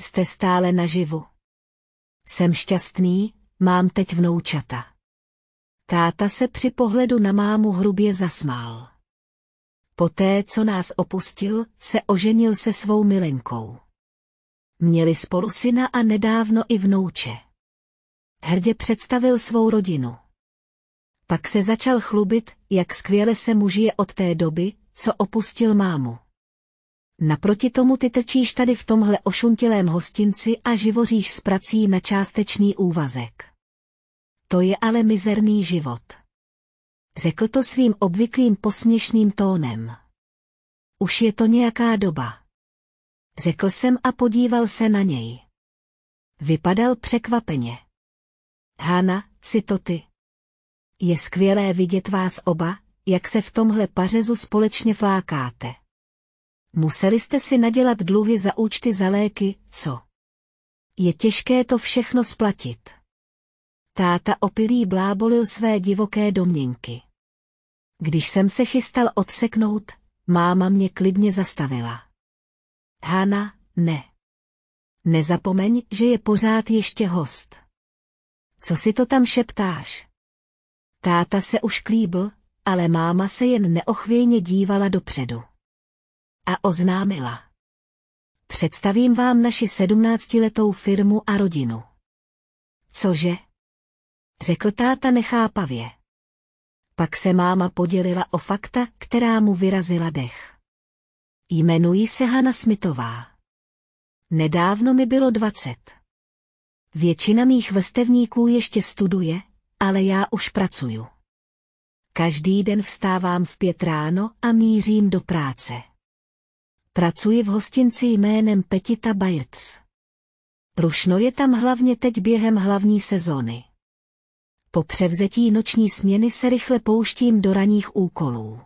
Jste stále naživu. Jsem šťastný, mám teď vnoučata. Táta se při pohledu na mámu hrubě zasmál. Poté, co nás opustil, se oženil se svou milenkou. Měli spolu syna a nedávno i vnouče. Hrdě představil svou rodinu. Pak se začal chlubit, jak skvěle se mužije od té doby, co opustil mámu. Naproti tomu ty tečíš tady v tomhle ošuntilém hostinci a živoříš s prací na částečný úvazek. To je ale mizerný život. Řekl to svým obvyklým posměšným tónem. Už je to nějaká doba. Řekl jsem a podíval se na něj. Vypadal překvapeně. Hána, si to ty. Je skvělé vidět vás oba, jak se v tomhle pařezu společně flákáte. Museli jste si nadělat dluhy za účty za léky, co? Je těžké to všechno splatit. Táta opilý blábolil své divoké domněnky. Když jsem se chystal odseknout, máma mě klidně zastavila. Hána, ne. Nezapomeň, že je pořád ještě host. Co si to tam šeptáš? Táta se už klíbl, ale máma se jen neochvějně dívala dopředu a oznámila. Představím vám naši sedmnáctiletou firmu a rodinu. Cože? Řekl táta nechápavě. Pak se máma podělila o fakta, která mu vyrazila dech. Jmenuji se Hana Smitová. Nedávno mi bylo dvacet. Většina mých vrstevníků ještě studuje, ale já už pracuju. Každý den vstávám v pět ráno a mířím do práce. Pracuji v hostinci jménem Petita Bajrc. Rušno je tam hlavně teď během hlavní sezóny. Po převzetí noční směny se rychle pouštím do raných úkolů.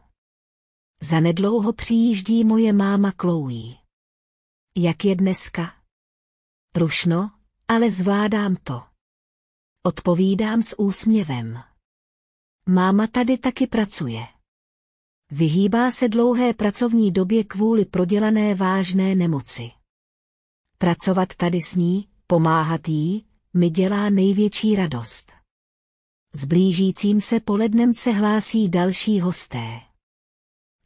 Zanedlouho přijíždí moje máma Chloe. Jak je dneska? Rušno, ale zvládám to. Odpovídám s úsměvem. Máma tady taky pracuje. Vyhýbá se dlouhé pracovní době kvůli prodělané vážné nemoci. Pracovat tady s ní, pomáhat jí, mi dělá největší radost. S blížícím se polednem se hlásí další hosté.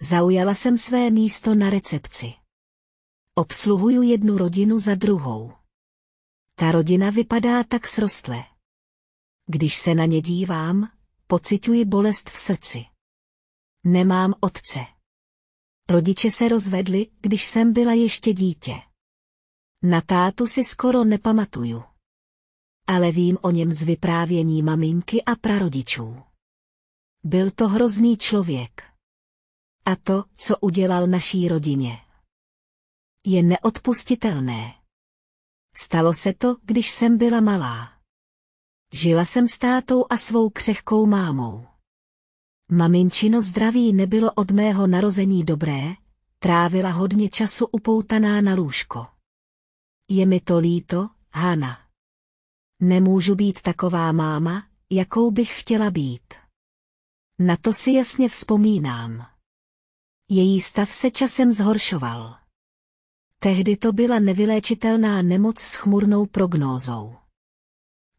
Zaujala jsem své místo na recepci. Obsluhuju jednu rodinu za druhou. Ta rodina vypadá tak srostle. Když se na ně dívám, pociťuji bolest v srdci. Nemám otce. Rodiče se rozvedli, když jsem byla ještě dítě. Na tátu si skoro nepamatuju. Ale vím o něm z vyprávění maminky a prarodičů. Byl to hrozný člověk. A to, co udělal naší rodině, je neodpustitelné. Stalo se to, když jsem byla malá. Žila jsem s tátou a svou křehkou mámou. Maminčino zdraví nebylo od mého narození dobré, trávila hodně času upoutaná na lůžko. Je mi to líto, Hana. Nemůžu být taková máma, jakou bych chtěla být. Na to si jasně vzpomínám. Její stav se časem zhoršoval. Tehdy to byla nevyléčitelná nemoc s chmurnou prognózou.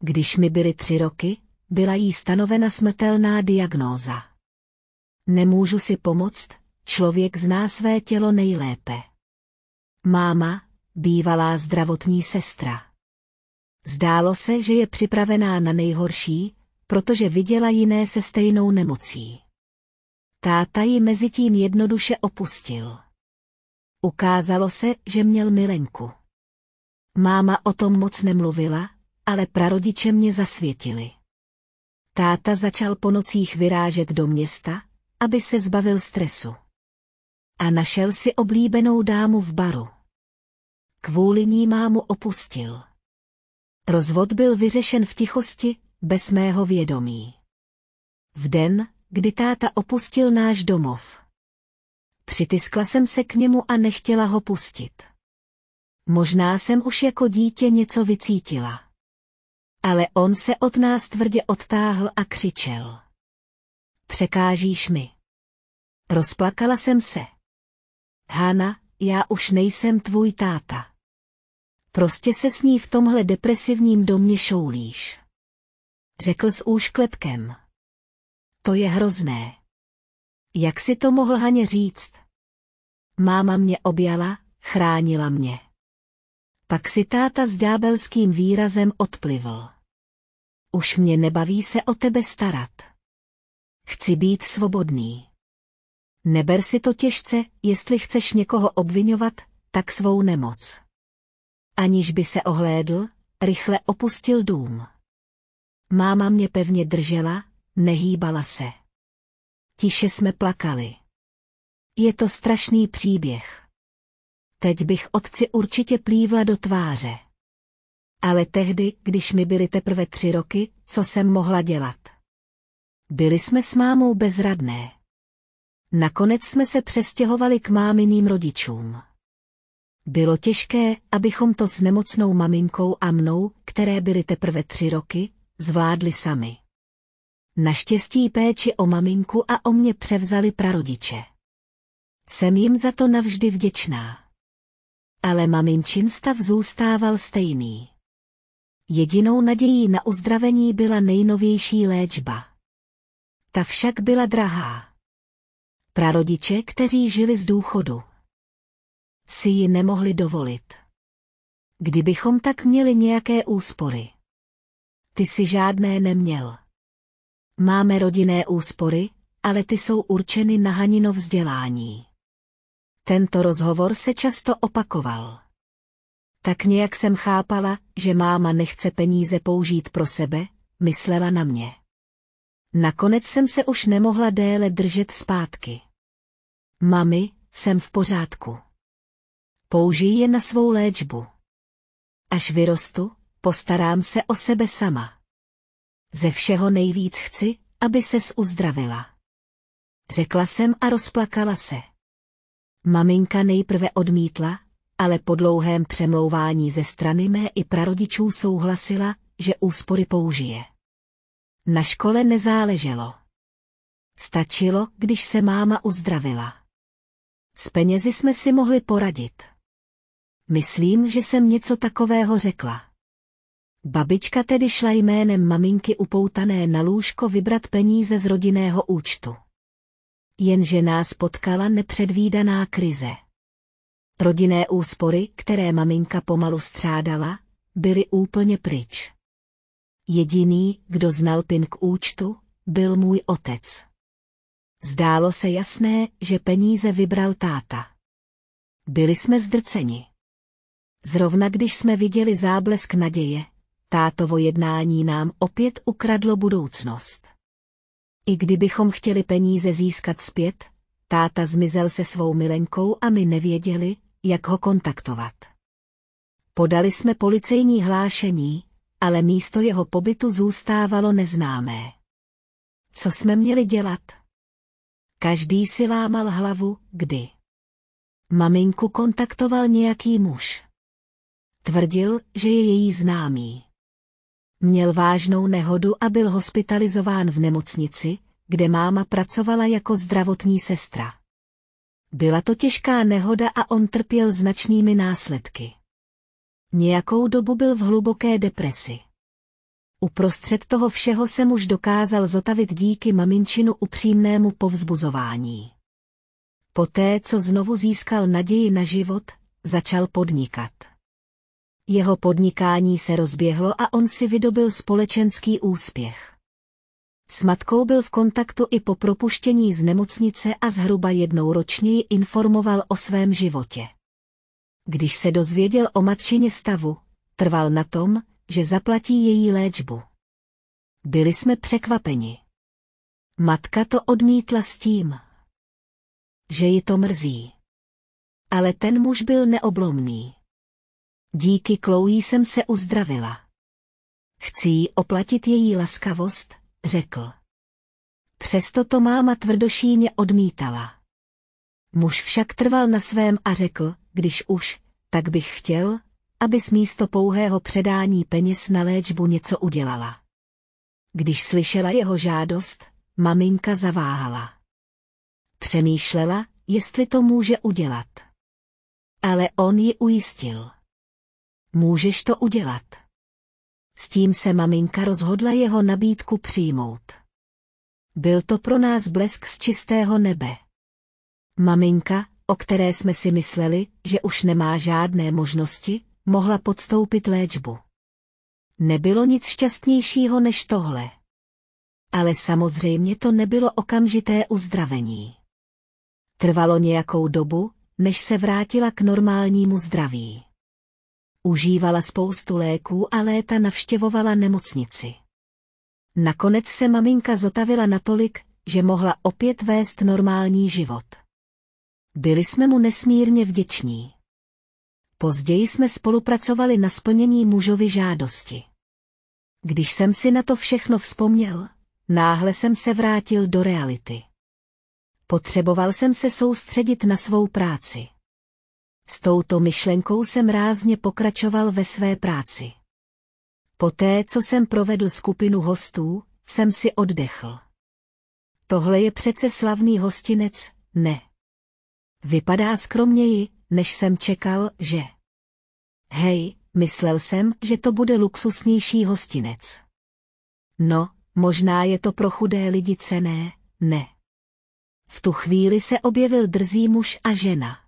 Když mi byly tři roky, byla jí stanovena smrtelná diagnóza. Nemůžu si pomoct, člověk zná své tělo nejlépe. Máma, bývalá zdravotní sestra. Zdálo se, že je připravená na nejhorší, protože viděla jiné se stejnou nemocí. Táta ji mezitím jednoduše opustil. Ukázalo se, že měl milenku. Máma o tom moc nemluvila, ale prarodiče mě zasvětili. Táta začal po nocích vyrážet do města, aby se zbavil stresu. A našel si oblíbenou dámu v baru. Kvůli ní mámu opustil. Rozvod byl vyřešen v tichosti, bez mého vědomí. V den, kdy táta opustil náš domov. Přitiskla jsem se k němu a nechtěla ho pustit. Možná jsem už jako dítě něco vycítila. Ale on se od nás tvrdě odtáhl a křičel překážíš mi. Rozplakala jsem se. Hána, já už nejsem tvůj táta. Prostě se s ní v tomhle depresivním domě šoulíš. Řekl s úšklepkem. To je hrozné. Jak si to mohl Haně říct? Máma mě objala, chránila mě. Pak si táta s ďábelským výrazem odplivl. Už mě nebaví se o tebe starat. Chci být svobodný. Neber si to těžce, jestli chceš někoho obvinovat, tak svou nemoc. Aniž by se ohlédl, rychle opustil dům. Máma mě pevně držela, nehýbala se. Tiše jsme plakali. Je to strašný příběh. Teď bych otci určitě plívla do tváře. Ale tehdy, když mi byly teprve tři roky, co jsem mohla dělat? Byli jsme s mámou bezradné. Nakonec jsme se přestěhovali k máminým rodičům. Bylo těžké, abychom to s nemocnou maminkou a mnou, které byly teprve tři roky, zvládli sami. Naštěstí péči o maminku a o mě převzali prarodiče. Jsem jim za to navždy vděčná. Ale maminčin stav zůstával stejný. Jedinou nadějí na uzdravení byla nejnovější léčba. Ta však byla drahá. Prarodiče, kteří žili z důchodu, si ji nemohli dovolit. Kdybychom tak měli nějaké úspory. Ty si žádné neměl. Máme rodinné úspory, ale ty jsou určeny na Hanino vzdělání. Tento rozhovor se často opakoval. Tak nějak jsem chápala, že máma nechce peníze použít pro sebe, myslela na mě. Nakonec jsem se už nemohla déle držet zpátky. Mami, jsem v pořádku. Použij je na svou léčbu. Až vyrostu, postarám se o sebe sama. Ze všeho nejvíc chci, aby ses uzdravila. Řekla jsem a rozplakala se. Maminka nejprve odmítla, ale po dlouhém přemlouvání ze strany mé i prarodičů souhlasila, že úspory použije. Na škole nezáleželo. Stačilo, když se máma uzdravila. S penězi jsme si mohli poradit. Myslím, že jsem něco takového řekla. Babička tedy šla jménem maminky upoutané na lůžko vybrat peníze z rodinného účtu. Jenže nás potkala nepředvídaná krize. Rodinné úspory, které maminka pomalu střádala, byly úplně pryč. Jediný, kdo znal pin k účtu, byl můj otec. Zdálo se jasné, že peníze vybral táta. Byli jsme zdrceni. Zrovna když jsme viděli záblesk naděje, tátovo jednání nám opět ukradlo budoucnost. I kdybychom chtěli peníze získat zpět, táta zmizel se svou milenkou a my nevěděli, jak ho kontaktovat. Podali jsme policejní hlášení, ale místo jeho pobytu zůstávalo neznámé. Co jsme měli dělat? Každý si lámal hlavu, kdy. Maminku kontaktoval nějaký muž. Tvrdil, že je její známý. Měl vážnou nehodu a byl hospitalizován v nemocnici, kde máma pracovala jako zdravotní sestra. Byla to těžká nehoda a on trpěl značnými následky. Nějakou dobu byl v hluboké depresi. Uprostřed toho všeho se muž dokázal zotavit díky maminčinu upřímnému povzbuzování. Poté, co znovu získal naději na život, začal podnikat. Jeho podnikání se rozběhlo a on si vydobil společenský úspěch. S matkou byl v kontaktu i po propuštění z nemocnice a zhruba jednou ročněji informoval o svém životě. Když se dozvěděl o matčině stavu, trval na tom, že zaplatí její léčbu. Byli jsme překvapeni. Matka to odmítla s tím, že ji to mrzí. Ale ten muž byl neoblomný. Díky Chloe jsem se uzdravila. Chci jí oplatit její laskavost, řekl. Přesto to máma tvrdošíně odmítala. Muž však trval na svém a řekl, když už, tak bych chtěl, aby místo pouhého předání peněz na léčbu něco udělala. Když slyšela jeho žádost, maminka zaváhala. Přemýšlela, jestli to může udělat. Ale on ji ujistil. Můžeš to udělat. S tím se maminka rozhodla jeho nabídku přijmout. Byl to pro nás blesk z čistého nebe. Maminka, o které jsme si mysleli, že už nemá žádné možnosti, mohla podstoupit léčbu. Nebylo nic šťastnějšího než tohle. Ale samozřejmě to nebylo okamžité uzdravení. Trvalo nějakou dobu, než se vrátila k normálnímu zdraví. Užívala spoustu léků a léta navštěvovala nemocnici. Nakonec se maminka zotavila natolik, že mohla opět vést normální život. Byli jsme mu nesmírně vděční. Později jsme spolupracovali na splnění mužovi žádosti. Když jsem si na to všechno vzpomněl, náhle jsem se vrátil do reality. Potřeboval jsem se soustředit na svou práci. S touto myšlenkou jsem rázně pokračoval ve své práci. Poté, co jsem provedl skupinu hostů, jsem si oddechl. Tohle je přece slavný hostinec, ne. Vypadá skromněji, než jsem čekal, že... Hej, myslel jsem, že to bude luxusnější hostinec. No, možná je to pro chudé lidi cené, ne. V tu chvíli se objevil drzý muž a žena.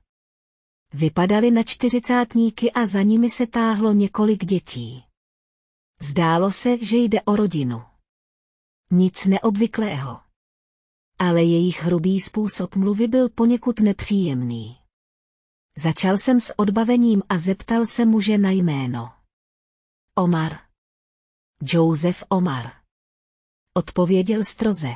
Vypadali na čtyřicátníky a za nimi se táhlo několik dětí. Zdálo se, že jde o rodinu. Nic neobvyklého ale jejich hrubý způsob mluvy byl poněkud nepříjemný. Začal jsem s odbavením a zeptal se muže na jméno. Omar. Joseph Omar. Odpověděl stroze.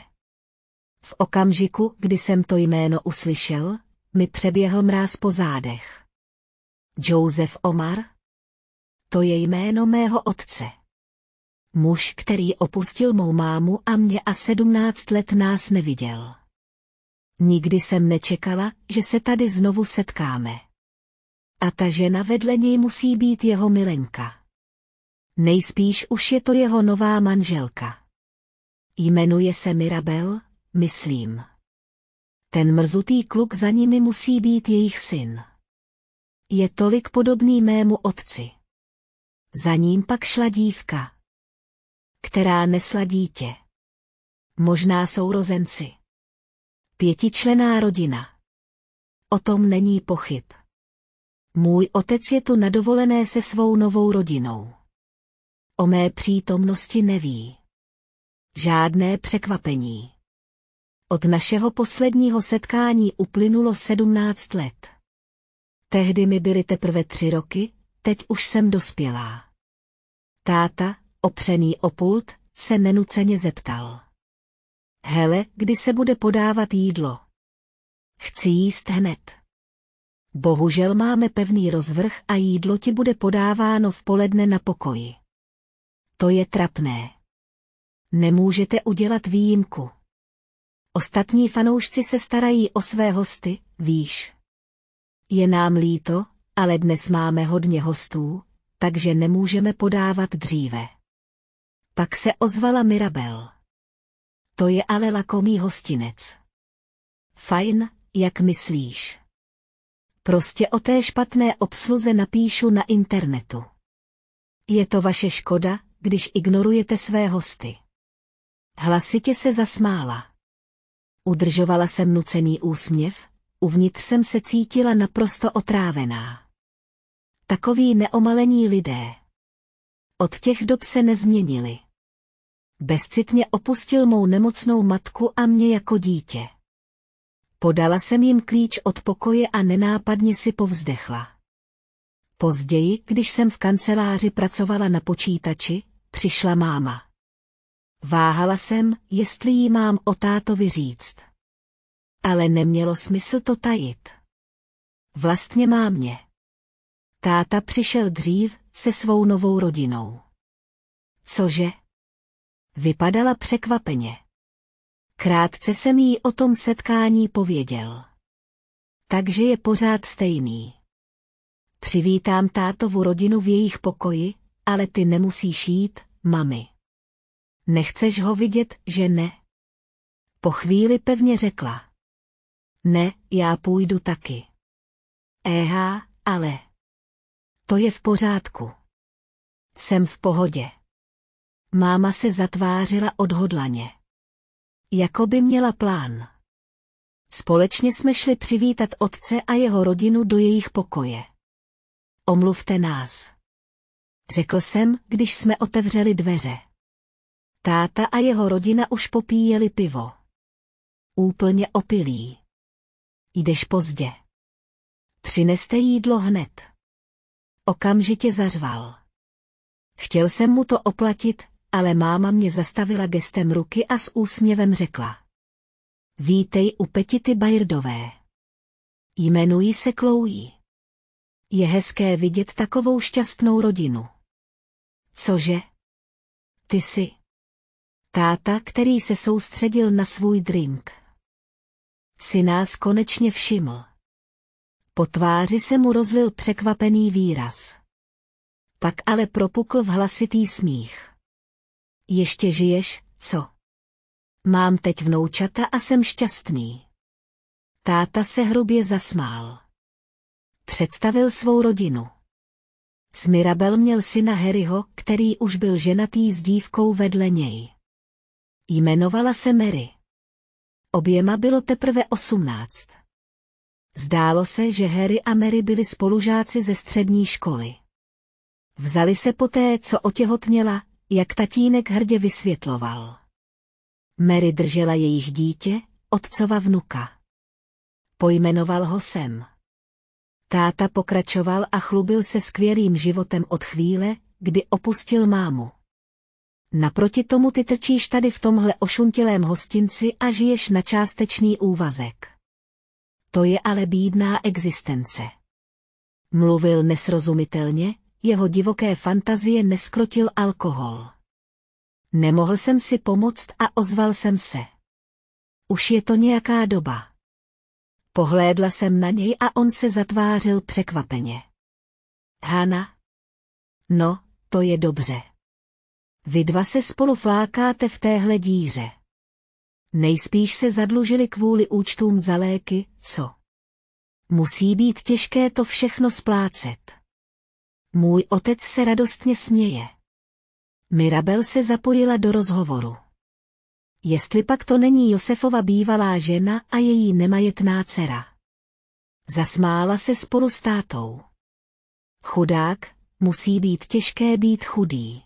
V okamžiku, kdy jsem to jméno uslyšel, mi přeběhl mráz po zádech. Joseph Omar? To je jméno mého otce muž, který opustil mou mámu a mě a sedmnáct let nás neviděl. Nikdy jsem nečekala, že se tady znovu setkáme. A ta žena vedle něj musí být jeho milenka. Nejspíš už je to jeho nová manželka. Jmenuje se Mirabel, myslím. Ten mrzutý kluk za nimi musí být jejich syn. Je tolik podobný mému otci. Za ním pak šla dívka která nesla dítě. Možná sourozenci. Pětičlená rodina. O tom není pochyb. Můj otec je tu nadovolené se svou novou rodinou. O mé přítomnosti neví. Žádné překvapení. Od našeho posledního setkání uplynulo sedmnáct let. Tehdy mi byly teprve tři roky, teď už jsem dospělá. Táta, opřený o pult, se nenuceně zeptal. Hele, kdy se bude podávat jídlo? Chci jíst hned. Bohužel máme pevný rozvrh a jídlo ti bude podáváno v poledne na pokoji. To je trapné. Nemůžete udělat výjimku. Ostatní fanoušci se starají o své hosty, víš. Je nám líto, ale dnes máme hodně hostů, takže nemůžeme podávat dříve. Pak se ozvala Mirabel. To je ale lakomý hostinec. Fajn, jak myslíš? Prostě o té špatné obsluze napíšu na internetu. Je to vaše škoda, když ignorujete své hosty. Hlasitě se zasmála. Udržovala jsem nucený úsměv, uvnitř jsem se cítila naprosto otrávená. Takoví neomalení lidé. Od těch dob se nezměnili bezcitně opustil mou nemocnou matku a mě jako dítě. Podala jsem jim klíč od pokoje a nenápadně si povzdechla. Později, když jsem v kanceláři pracovala na počítači, přišla máma. Váhala jsem, jestli jí mám o tátovi říct. Ale nemělo smysl to tajit. Vlastně má mě. Táta přišel dřív se svou novou rodinou. Cože? Vypadala překvapeně. Krátce jsem jí o tom setkání pověděl. Takže je pořád stejný. Přivítám tátovu rodinu v jejich pokoji, ale ty nemusíš jít, mami. Nechceš ho vidět, že ne? Po chvíli pevně řekla. Ne, já půjdu taky. Éhá, eh, ale. To je v pořádku. Jsem v pohodě. Máma se zatvářila odhodlaně. Jakoby měla plán. Společně jsme šli přivítat otce a jeho rodinu do jejich pokoje. Omluvte nás. Řekl jsem, když jsme otevřeli dveře. Táta a jeho rodina už popíjeli pivo. Úplně opilí. Jdeš pozdě. Přineste jídlo hned. Okamžitě zařval. Chtěl jsem mu to oplatit, ale máma mě zastavila gestem ruky a s úsměvem řekla. Vítej u Petity Bajrdové. Jmenuji se kloují. Je hezké vidět takovou šťastnou rodinu. Cože? Ty jsi. Táta, který se soustředil na svůj drink. Si nás konečně všiml. Po tváři se mu rozlil překvapený výraz. Pak ale propukl v hlasitý smích. Ještě žiješ, co? Mám teď vnoučata a jsem šťastný. Táta se hrubě zasmál. Představil svou rodinu. S Mirabel měl syna Harryho, který už byl ženatý s dívkou vedle něj. Jmenovala se Mary. Oběma bylo teprve osmnáct. Zdálo se, že Harry a Mary byli spolužáci ze střední školy. Vzali se poté, co otěhotněla, jak tatínek hrdě vysvětloval. Mary držela jejich dítě, otcova vnuka. Pojmenoval ho sem. Táta pokračoval a chlubil se skvělým životem od chvíle, kdy opustil mámu. Naproti tomu ty trčíš tady v tomhle ošuntilém hostinci a žiješ na částečný úvazek. To je ale bídná existence. Mluvil nesrozumitelně, jeho divoké fantazie neskrotil alkohol. Nemohl jsem si pomoct a ozval jsem se. Už je to nějaká doba. Pohlédla jsem na něj a on se zatvářil překvapeně. Hana? No, to je dobře. Vy dva se spolu flákáte v téhle díře. Nejspíš se zadlužili kvůli účtům za léky, co? Musí být těžké to všechno splácet. Můj otec se radostně směje. Mirabel se zapojila do rozhovoru. Jestli pak to není Josefova bývalá žena a její nemajetná dcera. Zasmála se spolu s tátou. Chudák, musí být těžké být chudý.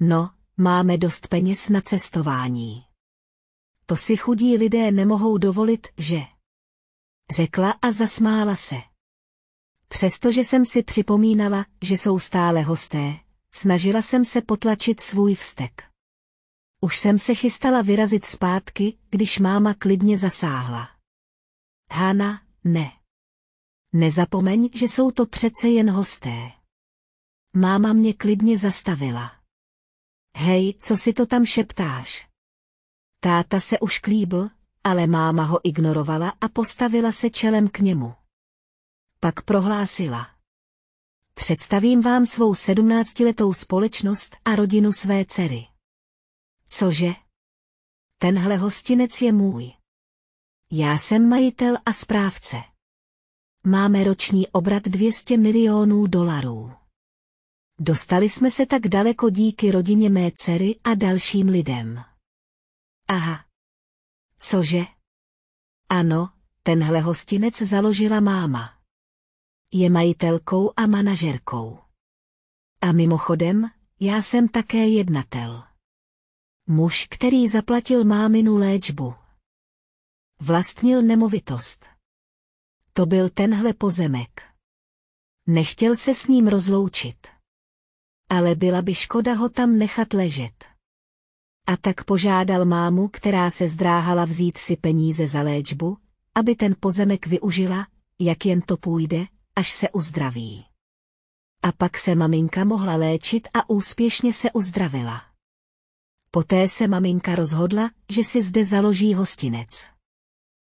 No, máme dost peněz na cestování. To si chudí lidé nemohou dovolit, že? Řekla a zasmála se. Přestože jsem si připomínala, že jsou stále hosté, snažila jsem se potlačit svůj vztek. Už jsem se chystala vyrazit zpátky, když máma klidně zasáhla. Hána, ne. Nezapomeň, že jsou to přece jen hosté. Máma mě klidně zastavila. Hej, co si to tam šeptáš? Táta se už klíbl, ale máma ho ignorovala a postavila se čelem k němu. Pak prohlásila. Představím vám svou sedmnáctiletou společnost a rodinu své dcery. Cože? Tenhle hostinec je můj. Já jsem majitel a správce. Máme roční obrat 200 milionů dolarů. Dostali jsme se tak daleko díky rodině mé dcery a dalším lidem. Aha. Cože? Ano, tenhle hostinec založila máma je majitelkou a manažerkou. A mimochodem, já jsem také jednatel. Muž, který zaplatil máminu léčbu. Vlastnil nemovitost. To byl tenhle pozemek. Nechtěl se s ním rozloučit. Ale byla by škoda ho tam nechat ležet. A tak požádal mámu, která se zdráhala vzít si peníze za léčbu, aby ten pozemek využila, jak jen to půjde, až se uzdraví. A pak se maminka mohla léčit a úspěšně se uzdravila. Poté se maminka rozhodla, že si zde založí hostinec.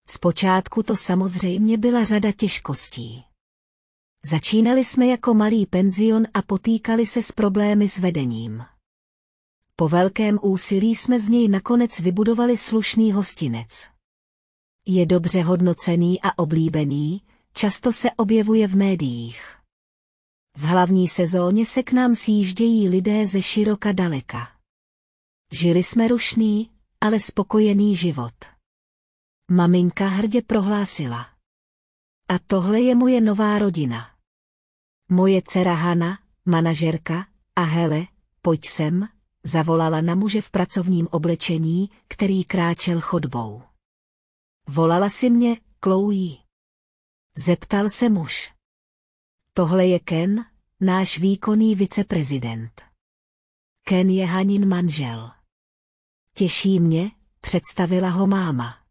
Zpočátku to samozřejmě byla řada těžkostí. Začínali jsme jako malý penzion a potýkali se s problémy s vedením. Po velkém úsilí jsme z něj nakonec vybudovali slušný hostinec. Je dobře hodnocený a oblíbený, často se objevuje v médiích. V hlavní sezóně se k nám sjíždějí lidé ze široka daleka. Žili jsme rušný, ale spokojený život. Maminka hrdě prohlásila. A tohle je moje nová rodina. Moje dcera Hana, manažerka, a hele, pojď sem, zavolala na muže v pracovním oblečení, který kráčel chodbou. Volala si mě, Chloe. Zeptal se muž. Tohle je Ken, náš výkonný viceprezident. Ken je Hanin manžel. Těší mě, představila ho máma.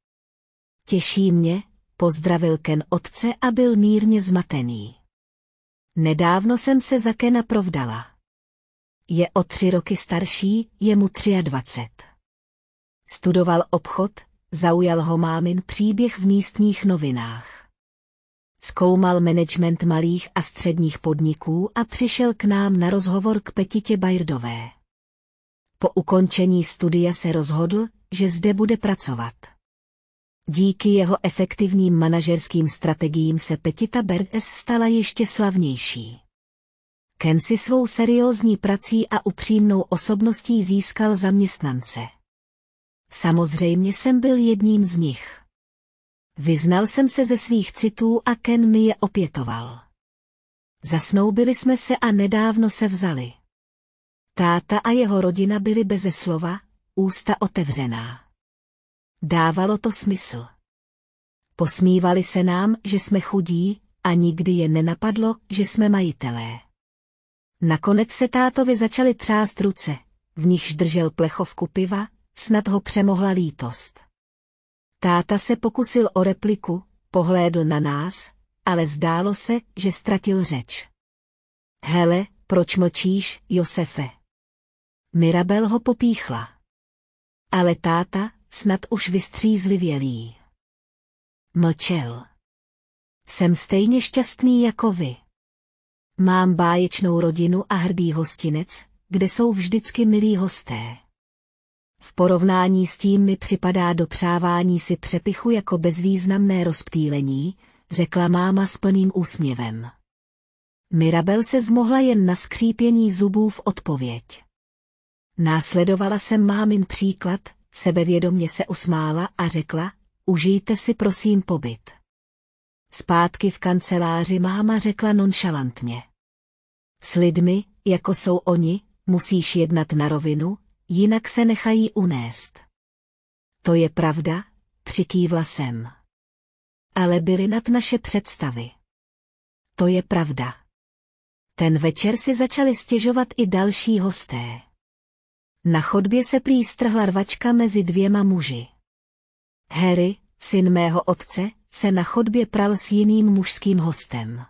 Těší mě, pozdravil Ken otce a byl mírně zmatený. Nedávno jsem se za Kena provdala. Je o tři roky starší, je mu 23. Studoval obchod, zaujal ho mámin příběh v místních novinách. Zkoumal management malých a středních podniků a přišel k nám na rozhovor k Petitě Bajrdové. Po ukončení studia se rozhodl, že zde bude pracovat. Díky jeho efektivním manažerským strategiím se Petita Berges stala ještě slavnější. Ken si svou seriózní prací a upřímnou osobností získal zaměstnance. Samozřejmě jsem byl jedním z nich. Vyznal jsem se ze svých citů a Ken mi je opětoval. Zasnoubili jsme se a nedávno se vzali. Táta a jeho rodina byli beze slova, ústa otevřená. Dávalo to smysl. Posmívali se nám, že jsme chudí, a nikdy je nenapadlo, že jsme majitelé. Nakonec se tátovi začaly třást ruce, v nichž držel plechovku piva, snad ho přemohla lítost. Táta se pokusil o repliku, pohlédl na nás, ale zdálo se, že ztratil řeč. Hele, proč mlčíš, Josefe? Mirabel ho popíchla. Ale táta, snad už vystřízlivělý. Mlčel. Jsem stejně šťastný jako vy. Mám báječnou rodinu a hrdý hostinec, kde jsou vždycky milí hosté. V porovnání s tím mi připadá dopřávání si přepichu jako bezvýznamné rozptýlení, řekla máma s plným úsměvem. Mirabel se zmohla jen na skřípění zubů v odpověď. Následovala jsem mámin příklad, sebevědomě se usmála a řekla, užijte si prosím pobyt. Zpátky v kanceláři máma řekla nonšalantně. S lidmi, jako jsou oni, musíš jednat na rovinu, jinak se nechají unést. To je pravda, přikývla jsem. Ale byly nad naše představy. To je pravda. Ten večer si začali stěžovat i další hosté. Na chodbě se prý strhla rvačka mezi dvěma muži. Harry, syn mého otce, se na chodbě pral s jiným mužským hostem.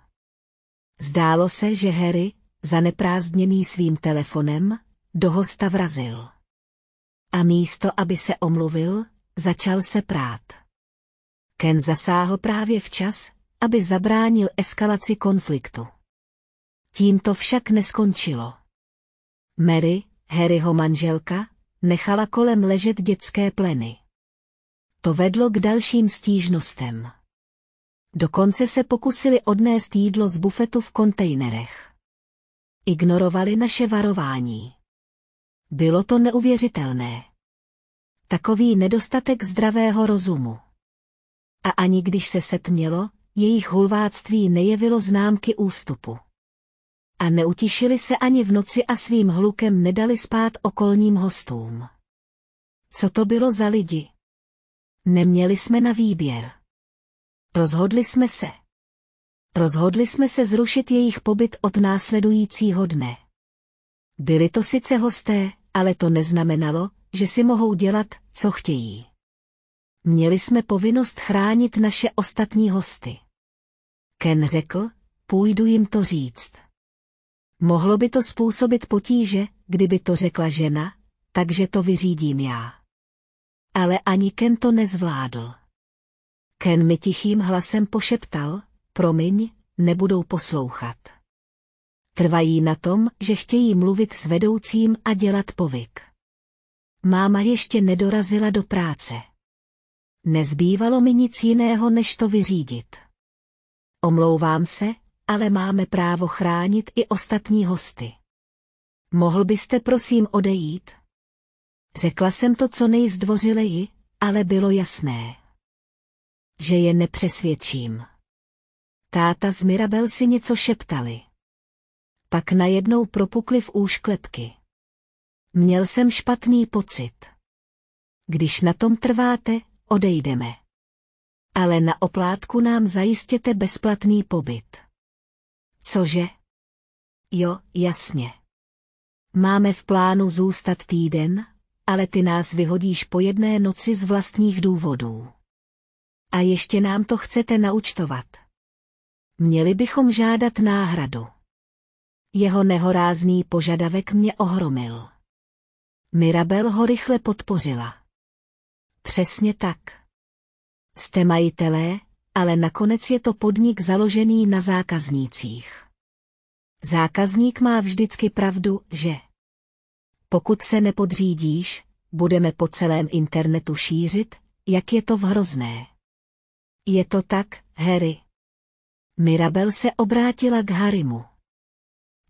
Zdálo se, že Harry, zaneprázdněný svým telefonem, do hosta vrazil. A místo, aby se omluvil, začal se prát. Ken zasáhl právě včas, aby zabránil eskalaci konfliktu. Tím to však neskončilo. Mary, Harryho manželka, nechala kolem ležet dětské pleny. To vedlo k dalším stížnostem. Dokonce se pokusili odnést jídlo z bufetu v kontejnerech. Ignorovali naše varování. Bylo to neuvěřitelné. Takový nedostatek zdravého rozumu. A ani když se setmělo, jejich hulváctví nejevilo známky ústupu. A neutišili se ani v noci a svým hlukem nedali spát okolním hostům. Co to bylo za lidi? Neměli jsme na výběr. Rozhodli jsme se. Rozhodli jsme se zrušit jejich pobyt od následujícího dne. Byli to sice hosté, ale to neznamenalo, že si mohou dělat, co chtějí. Měli jsme povinnost chránit naše ostatní hosty. Ken řekl, půjdu jim to říct. Mohlo by to způsobit potíže, kdyby to řekla žena, takže to vyřídím já. Ale ani Ken to nezvládl. Ken mi tichým hlasem pošeptal, promiň, nebudou poslouchat. Trvají na tom, že chtějí mluvit s vedoucím a dělat povyk. Máma ještě nedorazila do práce. Nezbývalo mi nic jiného, než to vyřídit. Omlouvám se, ale máme právo chránit i ostatní hosty. Mohl byste prosím odejít? Řekla jsem to co nejzdvořileji, ale bylo jasné, že je nepřesvědčím. Táta z Mirabel si něco šeptali pak najednou propukly v úšklepky. Měl jsem špatný pocit. Když na tom trváte, odejdeme. Ale na oplátku nám zajistěte bezplatný pobyt. Cože? Jo, jasně. Máme v plánu zůstat týden, ale ty nás vyhodíš po jedné noci z vlastních důvodů. A ještě nám to chcete naučtovat. Měli bychom žádat náhradu. Jeho nehorázný požadavek mě ohromil. Mirabel ho rychle podpořila. Přesně tak. Jste majitelé, ale nakonec je to podnik založený na zákaznících. Zákazník má vždycky pravdu, že? Pokud se nepodřídíš, budeme po celém internetu šířit, jak je to v hrozné. Je to tak, Harry. Mirabel se obrátila k Harrymu.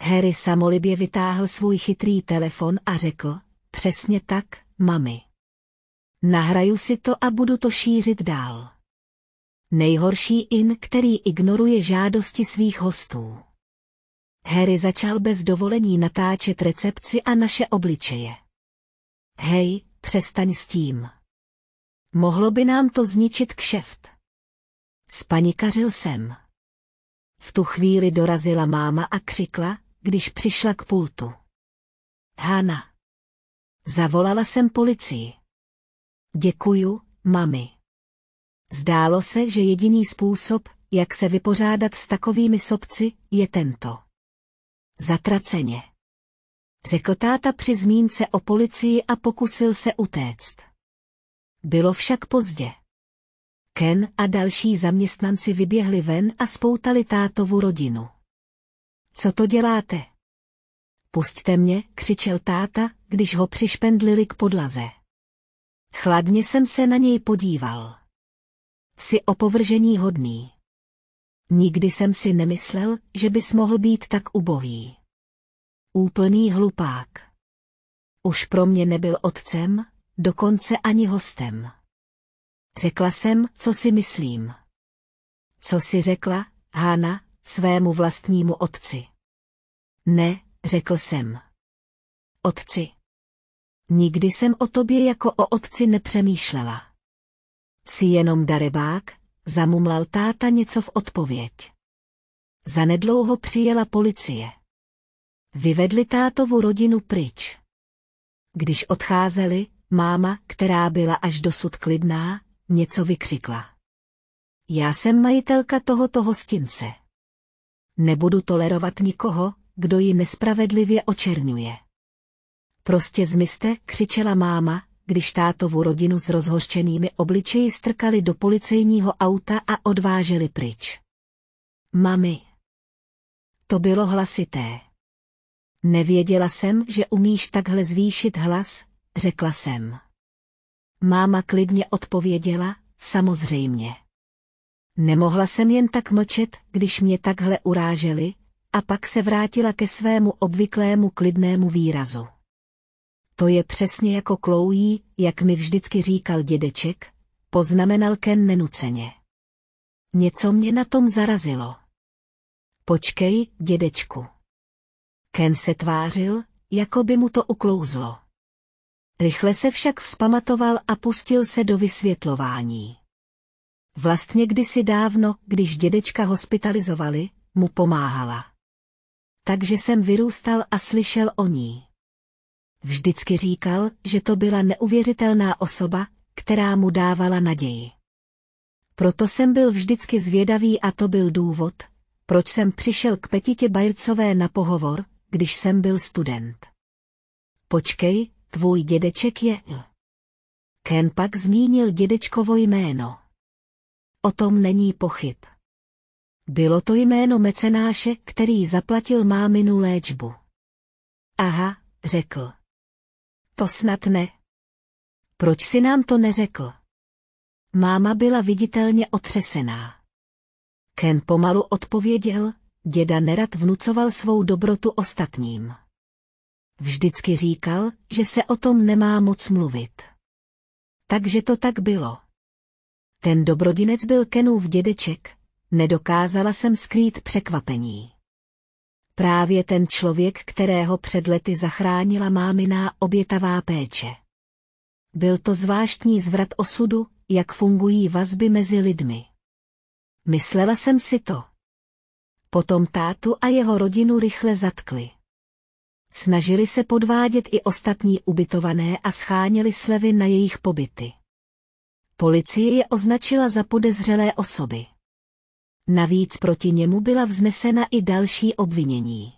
Harry samolibě vytáhl svůj chytrý telefon a řekl, přesně tak, mami. Nahraju si to a budu to šířit dál. Nejhorší in, který ignoruje žádosti svých hostů. Harry začal bez dovolení natáčet recepci a naše obličeje. Hej, přestaň s tím. Mohlo by nám to zničit kšeft. Spanikařil jsem. V tu chvíli dorazila máma a křikla, když přišla k pultu. Hána. Zavolala jsem policii. Děkuju, mami. Zdálo se, že jediný způsob, jak se vypořádat s takovými sobci, je tento. Zatraceně. Řekl táta při zmínce o policii a pokusil se utéct. Bylo však pozdě. Ken a další zaměstnanci vyběhli ven a spoutali tátovu rodinu. Co to děláte? Pustte mě, křičel táta, když ho přišpendlili k podlaze. Chladně jsem se na něj podíval. Jsi opovržení hodný. Nikdy jsem si nemyslel, že bys mohl být tak ubohý. Úplný hlupák. Už pro mě nebyl otcem, dokonce ani hostem. Řekla jsem, co si myslím. Co si řekla, Hána, svému vlastnímu otci. Ne, řekl jsem. Otci. Nikdy jsem o tobě jako o otci nepřemýšlela. Jsi jenom darebák, zamumlal táta něco v odpověď. Zanedlouho přijela policie. Vyvedli tátovu rodinu pryč. Když odcházeli, máma, která byla až dosud klidná, něco vykřikla. Já jsem majitelka tohoto hostince. Nebudu tolerovat nikoho, kdo ji nespravedlivě očerňuje. Prostě zmizte, křičela máma, když tátovu rodinu s rozhořčenými obličeji strkali do policejního auta a odváželi pryč. Mami. To bylo hlasité. Nevěděla jsem, že umíš takhle zvýšit hlas, řekla jsem. Máma klidně odpověděla, samozřejmě. Nemohla jsem jen tak mlčet, když mě takhle uráželi, a pak se vrátila ke svému obvyklému klidnému výrazu. To je přesně jako kloují, jak mi vždycky říkal dědeček, poznamenal Ken nenuceně. Něco mě na tom zarazilo. Počkej, dědečku. Ken se tvářil, jako by mu to uklouzlo. Rychle se však vzpamatoval a pustil se do vysvětlování. Vlastně kdysi dávno, když dědečka hospitalizovali, mu pomáhala. Takže jsem vyrůstal a slyšel o ní. Vždycky říkal, že to byla neuvěřitelná osoba, která mu dávala naději. Proto jsem byl vždycky zvědavý a to byl důvod, proč jsem přišel k Petitě Bajrcové na pohovor, když jsem byl student. Počkej, tvůj dědeček je... Ken pak zmínil dědečkovo jméno. O tom není pochyb. Bylo to jméno mecenáše, který zaplatil máminu léčbu. Aha, řekl. To snad ne. Proč si nám to neřekl? Máma byla viditelně otřesená. Ken pomalu odpověděl, děda nerad vnucoval svou dobrotu ostatním. Vždycky říkal, že se o tom nemá moc mluvit. Takže to tak bylo. Ten dobrodinec byl Kenův dědeček, nedokázala jsem skrýt překvapení. Právě ten člověk, kterého před lety zachránila máminá obětavá péče. Byl to zvláštní zvrat osudu, jak fungují vazby mezi lidmi. Myslela jsem si to. Potom tátu a jeho rodinu rychle zatkli. Snažili se podvádět i ostatní ubytované a scháněli slevy na jejich pobyty. Policie je označila za podezřelé osoby. Navíc proti němu byla vznesena i další obvinění.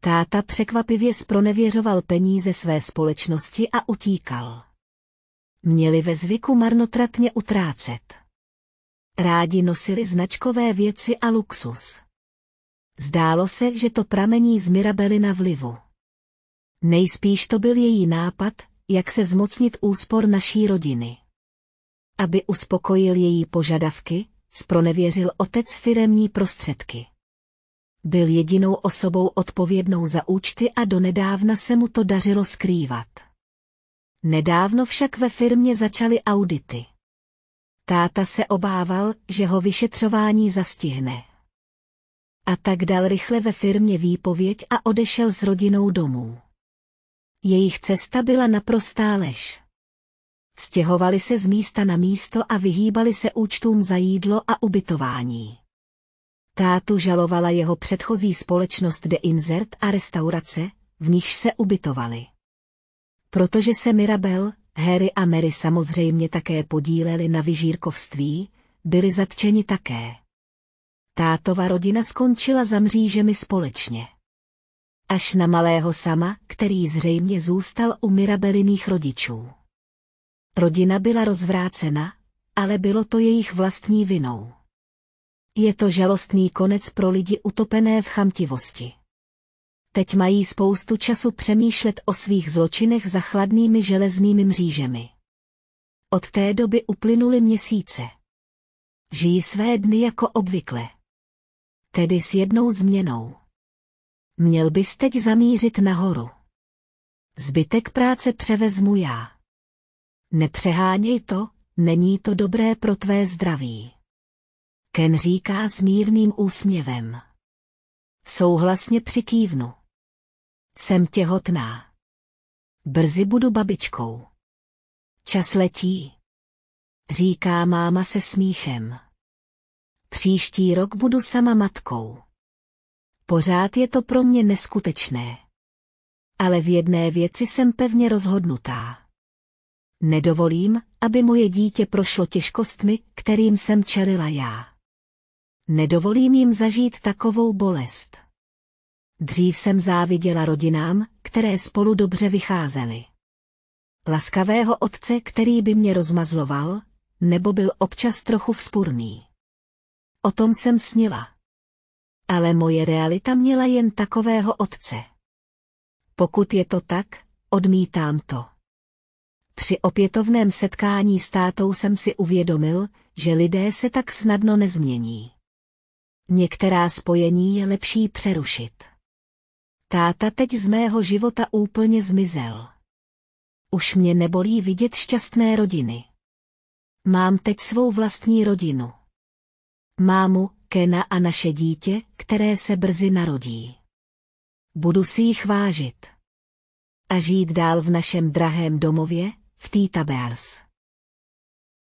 Táta překvapivě spronevěřoval peníze své společnosti a utíkal. Měli ve zvyku marnotratně utrácet. Rádi nosili značkové věci a luxus. Zdálo se, že to pramení z na vlivu. Nejspíš to byl její nápad, jak se zmocnit úspor naší rodiny. Aby uspokojil její požadavky, spronevěřil otec firemní prostředky. Byl jedinou osobou odpovědnou za účty a donedávna se mu to dařilo skrývat. Nedávno však ve firmě začaly audity. Táta se obával, že ho vyšetřování zastihne. A tak dal rychle ve firmě výpověď a odešel s rodinou domů. Jejich cesta byla naprostá lež stěhovali se z místa na místo a vyhýbali se účtům za jídlo a ubytování. Tátu žalovala jeho předchozí společnost de Insert a restaurace, v níž se ubytovali. Protože se Mirabel, Harry a Mary samozřejmě také podíleli na vyžírkovství, byli zatčeni také. Tátova rodina skončila za mřížemi společně. Až na malého sama, který zřejmě zůstal u Mirabeliných rodičů. Rodina byla rozvrácena, ale bylo to jejich vlastní vinou. Je to žalostný konec pro lidi utopené v chamtivosti. Teď mají spoustu času přemýšlet o svých zločinech za chladnými železnými mřížemi. Od té doby uplynuly měsíce. Žijí své dny jako obvykle. Tedy s jednou změnou. Měl bys teď zamířit nahoru. Zbytek práce převezmu já. Nepřeháněj to, není to dobré pro tvé zdraví. Ken říká s mírným úsměvem. Souhlasně přikývnu. Jsem těhotná. Brzy budu babičkou. Čas letí. Říká máma se smíchem. Příští rok budu sama matkou. Pořád je to pro mě neskutečné. Ale v jedné věci jsem pevně rozhodnutá. Nedovolím, aby moje dítě prošlo těžkostmi, kterým jsem čelila já. Nedovolím jim zažít takovou bolest. Dřív jsem záviděla rodinám, které spolu dobře vycházely. Laskavého otce, který by mě rozmazloval, nebo byl občas trochu vzpurný. O tom jsem snila. Ale moje realita měla jen takového otce. Pokud je to tak, odmítám to. Při opětovném setkání s tátou jsem si uvědomil, že lidé se tak snadno nezmění. Některá spojení je lepší přerušit. Táta teď z mého života úplně zmizel. Už mě nebolí vidět šťastné rodiny. Mám teď svou vlastní rodinu. Mámu, Kena a naše dítě, které se brzy narodí. Budu si jich vážit. A žít dál v našem drahém domově, Theta Bears